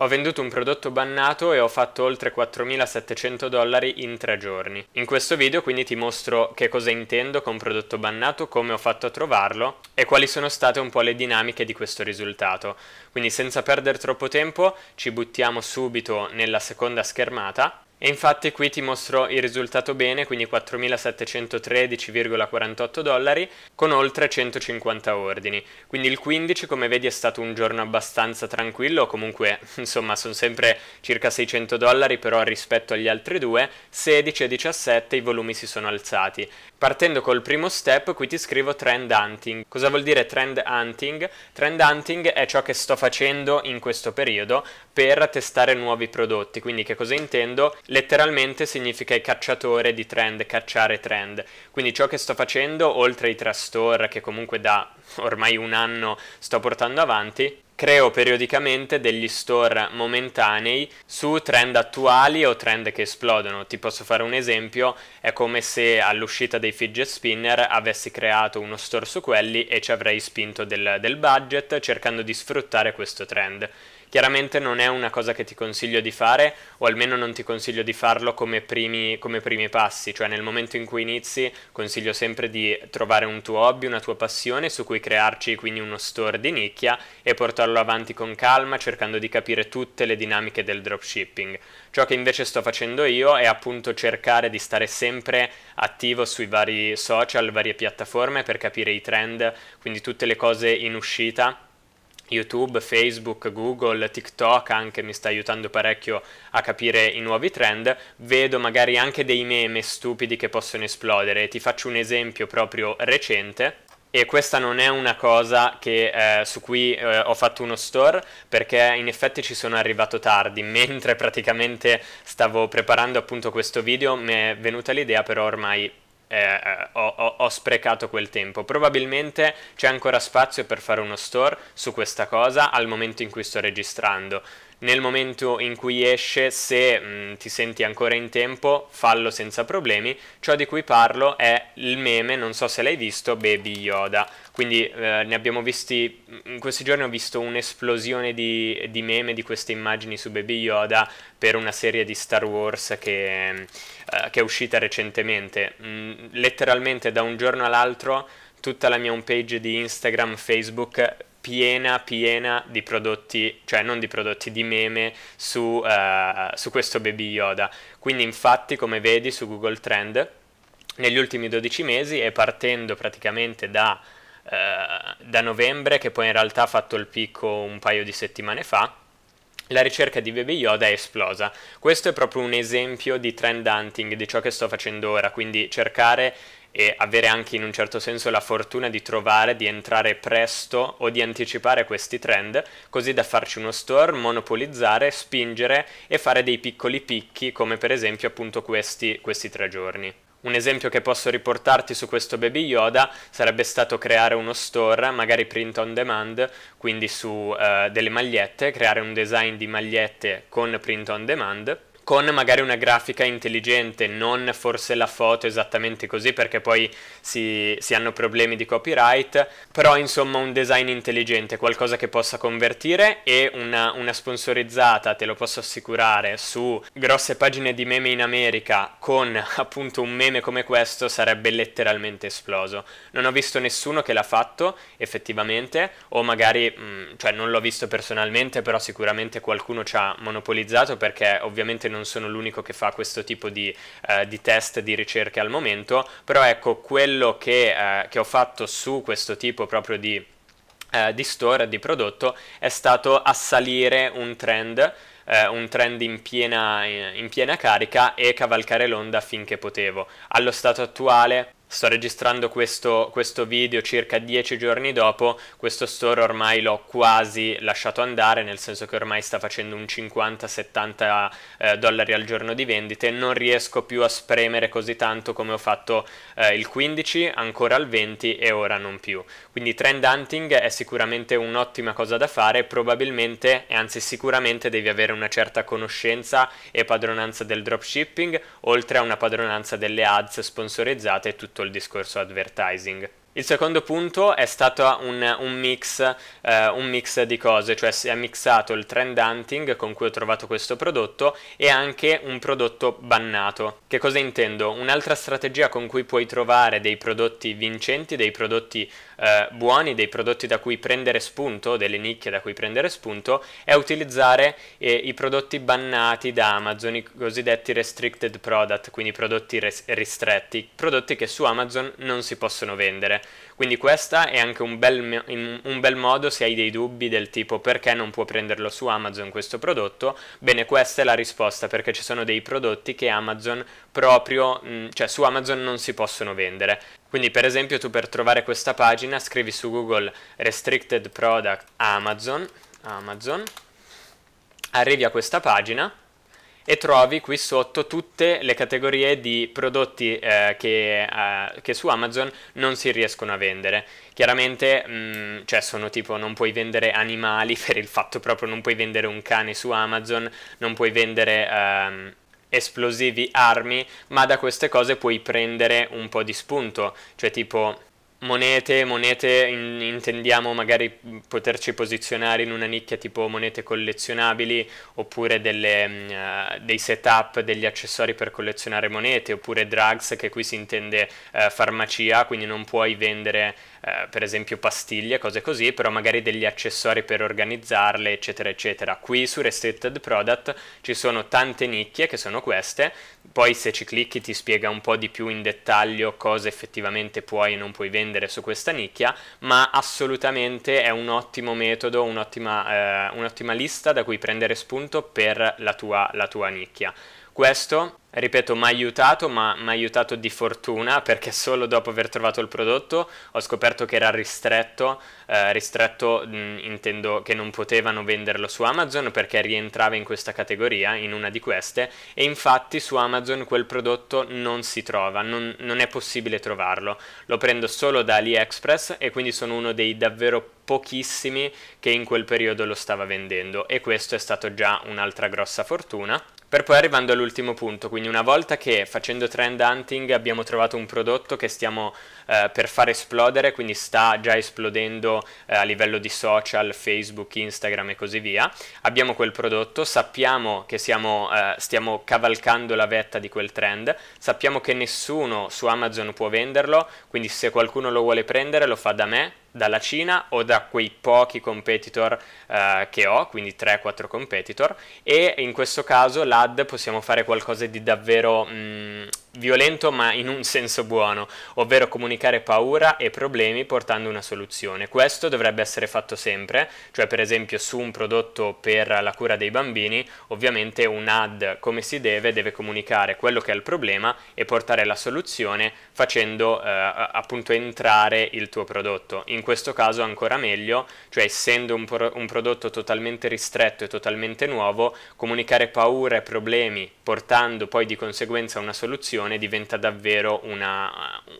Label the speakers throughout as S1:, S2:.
S1: Ho venduto un prodotto bannato e ho fatto oltre 4.700 dollari in tre giorni. In questo video quindi ti mostro che cosa intendo con prodotto bannato, come ho fatto a trovarlo e quali sono state un po' le dinamiche di questo risultato. Quindi senza perdere troppo tempo ci buttiamo subito nella seconda schermata e infatti qui ti mostro il risultato bene, quindi 4.713,48 dollari con oltre 150 ordini. Quindi il 15 come vedi è stato un giorno abbastanza tranquillo, comunque insomma sono sempre circa 600 dollari però rispetto agli altri due, 16 e 17 i volumi si sono alzati. Partendo col primo step qui ti scrivo trend hunting. Cosa vuol dire trend hunting? Trend hunting è ciò che sto facendo in questo periodo per testare nuovi prodotti, quindi che cosa intendo? letteralmente significa il cacciatore di trend, cacciare trend. Quindi ciò che sto facendo, oltre ai trust store che comunque da ormai un anno sto portando avanti, creo periodicamente degli store momentanei su trend attuali o trend che esplodono. Ti posso fare un esempio, è come se all'uscita dei fidget spinner avessi creato uno store su quelli e ci avrei spinto del, del budget cercando di sfruttare questo trend. Chiaramente non è una cosa che ti consiglio di fare, o almeno non ti consiglio di farlo come primi, come primi passi, cioè nel momento in cui inizi consiglio sempre di trovare un tuo hobby, una tua passione su cui crearci quindi uno store di nicchia e portarlo avanti con calma cercando di capire tutte le dinamiche del dropshipping. Ciò che invece sto facendo io è appunto cercare di stare sempre attivo sui vari social, varie piattaforme per capire i trend, quindi tutte le cose in uscita YouTube, Facebook, Google, TikTok anche mi sta aiutando parecchio a capire i nuovi trend, vedo magari anche dei meme stupidi che possono esplodere. Ti faccio un esempio proprio recente. E questa non è una cosa che, eh, su cui eh, ho fatto uno store perché in effetti ci sono arrivato tardi, mentre praticamente stavo preparando appunto questo video mi è venuta l'idea però ormai eh, eh, ho, ho, ho, sprecato quel tempo. Probabilmente c'è ancora spazio per fare uno store su questa cosa al momento in cui sto registrando. Nel momento in cui esce, se mh, mm, ti senti ancora in tempo, fallo senza problemi. Ciò di cui parlo è il meme, non so se l'hai visto, Baby Yoda quindi eh, ne abbiamo visti, mm, in questi giorni ho visto un'esplosione di, di, meme di queste immagini su Baby Yoda per una serie di Star Wars che, mm, eh, che è uscita recentemente. Mm, letteralmente da un giorno all'altro tutta la mia homepage di Instagram, Facebook piena piena di prodotti, cioè non di prodotti, di meme su, uh, su questo Baby Yoda. Quindi infatti come vedi su Google Trend negli ultimi 12 mesi e partendo praticamente da eh, da novembre, che poi in realtà ha fatto il picco un paio di settimane fa, la ricerca di Baby Yoda è esplosa. Questo è proprio un esempio di trend hunting, di ciò che sto facendo ora, quindi cercare e avere anche in un certo senso la fortuna di trovare, di entrare presto o di anticipare questi trend, così da farci uno store, monopolizzare, spingere e fare dei piccoli picchi come per esempio appunto questi, questi tre giorni. Un esempio che posso riportarti su questo Baby Yoda sarebbe stato creare uno store, magari print on demand, quindi su eh, delle magliette, creare un design di magliette con print on demand con magari una grafica intelligente, non forse la foto esattamente così perché poi si, si hanno problemi di copyright, però insomma un design intelligente, qualcosa che possa convertire e una, una sponsorizzata, te lo posso assicurare, su grosse pagine di meme in America con appunto un meme come questo sarebbe letteralmente esploso. Non ho visto nessuno che l'ha fatto effettivamente, o magari, mh, mm, cioè non l'ho visto personalmente, però sicuramente qualcuno ci ha monopolizzato perché ovviamente non non sono l'unico che fa questo tipo di, eh, di, test di ricerche al momento, però ecco quello che, eh, che ho fatto su questo tipo proprio di, eh, di store, di prodotto, è stato assalire un trend eh, un trend in piena, in piena, carica e cavalcare l'onda finché potevo. Allo stato attuale Sto registrando questo, questo, video circa dieci giorni dopo, questo store ormai l'ho quasi lasciato andare, nel senso che ormai sta facendo un 50-70 eh, dollari al giorno di vendite, non riesco più a spremere così tanto come ho fatto eh, il 15, ancora al 20 e ora non più. Quindi trend hunting è sicuramente un'ottima cosa da fare, probabilmente, e anzi sicuramente devi avere una certa conoscenza e padronanza del dropshipping, oltre a una padronanza delle ads sponsorizzate e tutto tutto il discorso advertising. Il secondo punto è stato un, un, mix, eh, un, mix, di cose, cioè si è mixato il trend hunting con cui ho trovato questo prodotto e anche un prodotto bannato. Che cosa intendo? Un'altra strategia con cui puoi trovare dei prodotti vincenti, dei prodotti eh, buoni, dei prodotti da cui prendere spunto, delle nicchie da cui prendere spunto, è utilizzare eh, i prodotti bannati da Amazon, i cosiddetti restricted product, quindi prodotti res- ristretti, prodotti che su Amazon non si possono vendere. Quindi questa è anche un bel, un bel, modo se hai dei dubbi del tipo perché non può prenderlo su Amazon questo prodotto, bene questa è la risposta perché ci sono dei prodotti che Amazon proprio, cioè su Amazon non si possono vendere. Quindi per esempio tu per trovare questa pagina scrivi su Google Restricted Product Amazon, Amazon, arrivi a questa pagina e trovi qui sotto tutte le categorie di prodotti eh, che, eh, che, su Amazon non si riescono a vendere. Chiaramente, mh, mm, cioè sono tipo non puoi vendere animali per il fatto proprio non puoi vendere un cane su Amazon, non puoi vendere... Ehm, esplosivi, armi, ma da queste cose puoi prendere un po' di spunto, cioè tipo monete, monete in, intendiamo magari poterci posizionare in una nicchia tipo monete collezionabili oppure delle, uh, dei setup, degli accessori per collezionare monete oppure drugs che qui si intende uh, farmacia, quindi non puoi vendere eh, per esempio pastiglie, cose così, però magari degli accessori per organizzarle, eccetera, eccetera. Qui su Restricted Product ci sono tante nicchie che sono queste, poi se ci clicchi ti spiega un po' di più in dettaglio cosa effettivamente puoi e non puoi vendere su questa nicchia, ma assolutamente è un ottimo metodo, un'ottima, eh, un'ottima lista da cui prendere spunto per la tua, la tua nicchia. Questo, ripeto, mi ha aiutato, ma mi ha aiutato di fortuna perché solo dopo aver trovato il prodotto ho scoperto che era ristretto, eh, ristretto mh, intendo che non potevano venderlo su Amazon perché rientrava in questa categoria, in una di queste, e infatti su Amazon quel prodotto non si trova, non, non è possibile trovarlo. Lo prendo solo da AliExpress e quindi sono uno dei davvero pochissimi che in quel periodo lo stava vendendo e questo è stato già un'altra grossa fortuna. Per poi arrivando all'ultimo punto, quindi una volta che facendo trend hunting abbiamo trovato un prodotto che stiamo eh, per far esplodere, quindi sta già esplodendo eh, a livello di social, Facebook, Instagram e così via, abbiamo quel prodotto, sappiamo che siamo, eh, stiamo cavalcando la vetta di quel trend, sappiamo che nessuno su Amazon può venderlo, quindi se qualcuno lo vuole prendere lo fa da me, dalla Cina o da quei pochi competitor eh, che ho, quindi 3-4 competitor, e in questo caso l'ad possiamo fare qualcosa di davvero... Mh, mm, violento ma in un senso buono, ovvero comunicare paura e problemi portando una soluzione. Questo dovrebbe essere fatto sempre, cioè per esempio su un prodotto per la cura dei bambini, ovviamente un ad come si deve deve comunicare quello che è il problema e portare la soluzione facendo eh, appunto entrare il tuo prodotto. In questo caso ancora meglio, cioè essendo un, pro un prodotto totalmente ristretto e totalmente nuovo, comunicare paura e problemi portando poi di conseguenza una soluzione diventa davvero una,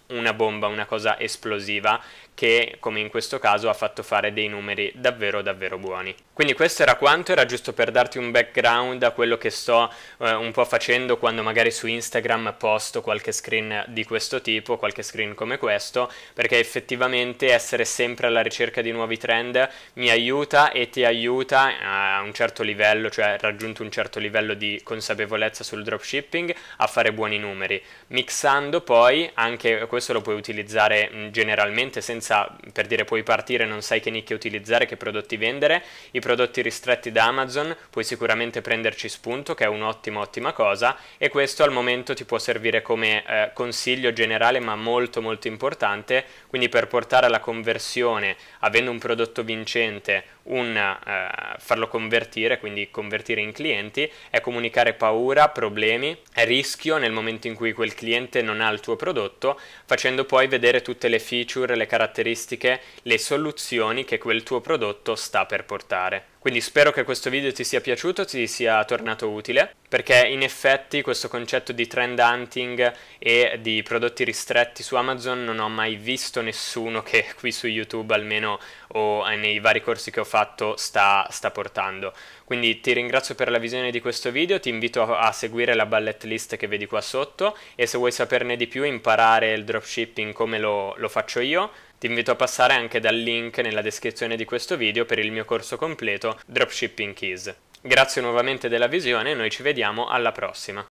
S1: una bomba, una cosa esplosiva che come in questo caso ha fatto fare dei numeri davvero davvero buoni. Quindi questo era quanto, era giusto per darti un background a quello che sto eh, un po' facendo quando magari su Instagram posto qualche screen di questo tipo, qualche screen come questo, perché effettivamente essere sempre alla ricerca di nuovi trend mi aiuta e ti aiuta eh, a un certo livello, cioè raggiunto un certo livello di consapevolezza sul dropshipping a fare buoni numeri, mixando poi anche questo lo puoi utilizzare generalmente senza senza per dire puoi partire, non sai che nicchia utilizzare, che prodotti vendere, i prodotti ristretti da Amazon puoi sicuramente prenderci spunto che è un'ottima ottima cosa e questo al momento ti può servire come eh, consiglio generale ma molto molto importante, quindi per portare alla conversione avendo un prodotto vincente un eh, farlo convertire, quindi convertire in clienti, è comunicare paura, problemi, rischio nel momento in cui quel cliente non ha il tuo prodotto, facendo poi vedere tutte le feature, le caratteristiche, le soluzioni che quel tuo prodotto sta per portare. Quindi spero che questo video ti sia piaciuto, ti sia tornato utile, perché in effetti questo concetto di trend hunting e di prodotti ristretti su Amazon non ho mai visto nessuno che qui su YouTube almeno o nei vari corsi che ho fatto sta, sta portando. Quindi ti ringrazio per la visione di questo video, ti invito a seguire la bullet list che vedi qua sotto e se vuoi saperne di più, imparare il dropshipping come lo, lo faccio io, ti invito a passare anche dal link nella descrizione di questo video per il mio corso completo Dropshipping Keys. Grazie nuovamente della visione e noi ci vediamo alla prossima.